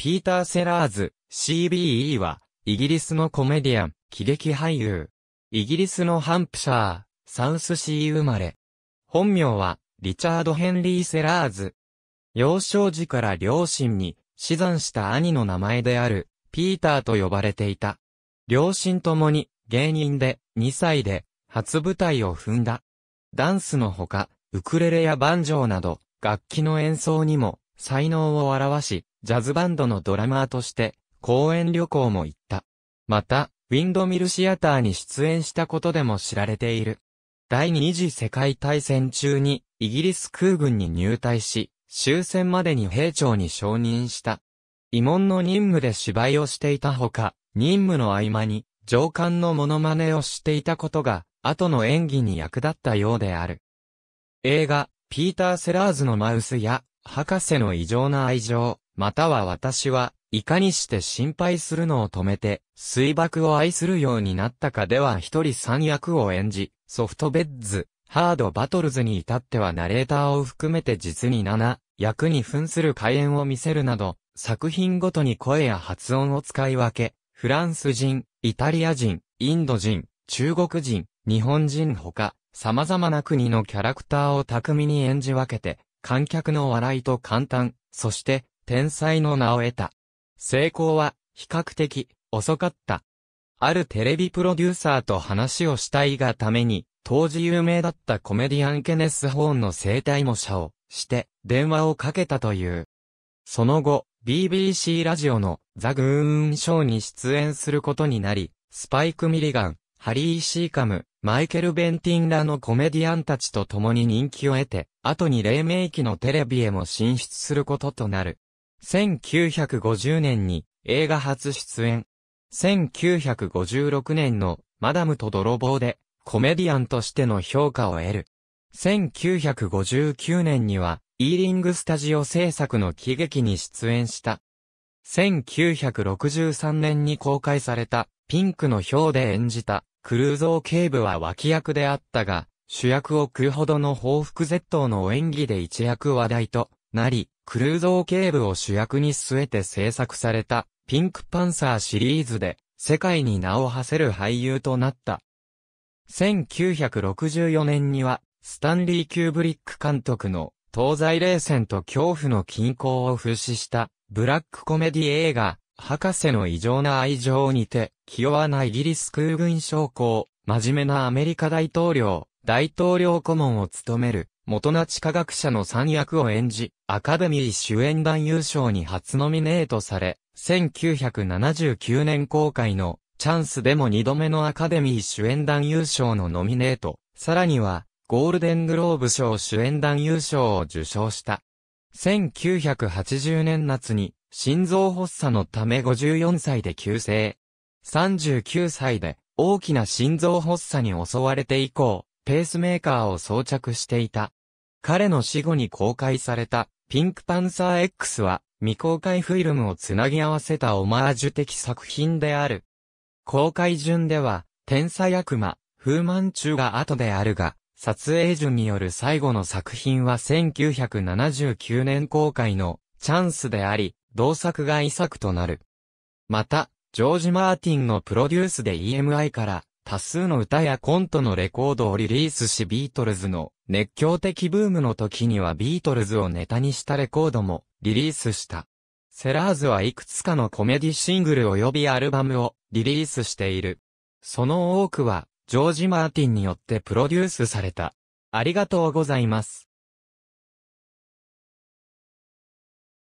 ピーター・セラーズ、CBE は、イギリスのコメディアン、喜劇俳優。イギリスのハンプシャー、サウスシー生まれ。本名は、リチャード・ヘンリー・セラーズ。幼少時から両親に、死産した兄の名前である、ピーターと呼ばれていた。両親ともに、芸人で、2歳で、初舞台を踏んだ。ダンスのほか、ウクレレやバンジョーなど、楽器の演奏にも才能を表し、ジャズバンドのドラマーとして、公演旅行も行った。また、ウィンドミルシアターに出演したことでも知られている。第二次世界大戦中に、イギリス空軍に入隊し、終戦までに兵長に承認した。慰問の任務で芝居をしていたほか、任務の合間に、上官のモノマネをしていたことが、後の演技に役立ったようである。映画、ピーター・セラーズのマウスや、博士の異常な愛情、または私は、いかにして心配するのを止めて、水爆を愛するようになったかでは一人三役を演じ、ソフトベッズ、ハードバトルズに至ってはナレーターを含めて実に7、役に扮する開演を見せるなど、作品ごとに声や発音を使い分け、フランス人、イタリア人、インド人、中国人、日本人ほか、様々な国のキャラクターを巧みに演じ分けて、観客の笑いと簡単、そして、天才の名を得た。成功は、比較的、遅かった。あるテレビプロデューサーと話をしたいがために、当時有名だったコメディアンケネス・ホーンの生体模写をして、電話をかけたという。その後、BBC ラジオのザ・グーンショーに出演することになり、スパイク・ミリガン、ハリー・シーカム、マイケル・ベンティンらのコメディアンたちと共に人気を得て、後に黎明期のテレビへも進出することとなる。1950年に映画初出演。1956年のマダムと泥棒でコメディアンとしての評価を得る。1959年にはイーリングスタジオ制作の喜劇に出演した。1963年に公開されたピンクの表で演じたクルーゾー警部は脇役であったが、主役を食うほどの報復絶倒の演技で一躍話題となり、クルーゾー警部を主役に据えて制作された、ピンクパンサーシリーズで、世界に名を馳せる俳優となった。1964年には、スタンリー・キューブリック監督の、東西冷戦と恐怖の均衡を風刺した、ブラックコメディ映画、博士の異常な愛情にて、気弱なイギリス空軍将校、真面目なアメリカ大統領、大統領顧問を務める、元那智科学者の三役を演じ、アカデミー主演男優賞に初ノミネートされ、1979年公開の、チャンスでも2度目のアカデミー主演男優賞のノミネート、さらには、ゴールデングローブ賞主演男優賞を受賞した。1980年夏に、心臓発作のため54歳で急性。39歳で大きな心臓発作に襲われて以降、ペースメーカーを装着していた。彼の死後に公開されたピンクパンサー X は未公開フィルムをつなぎ合わせたオマージュ的作品である。公開順では、天才悪魔、風満中が後であるが、撮影順による最後の作品は1979年公開のチャンスであり、同作が遺作となる。また、ジョージ・マーティンのプロデュースで EMI から多数の歌やコントのレコードをリリースしビートルズの熱狂的ブームの時にはビートルズをネタにしたレコードもリリースした。セラーズはいくつかのコメディシングル及びアルバムをリリースしている。その多くはジョージ・マーティンによってプロデュースされた。ありがとうございます。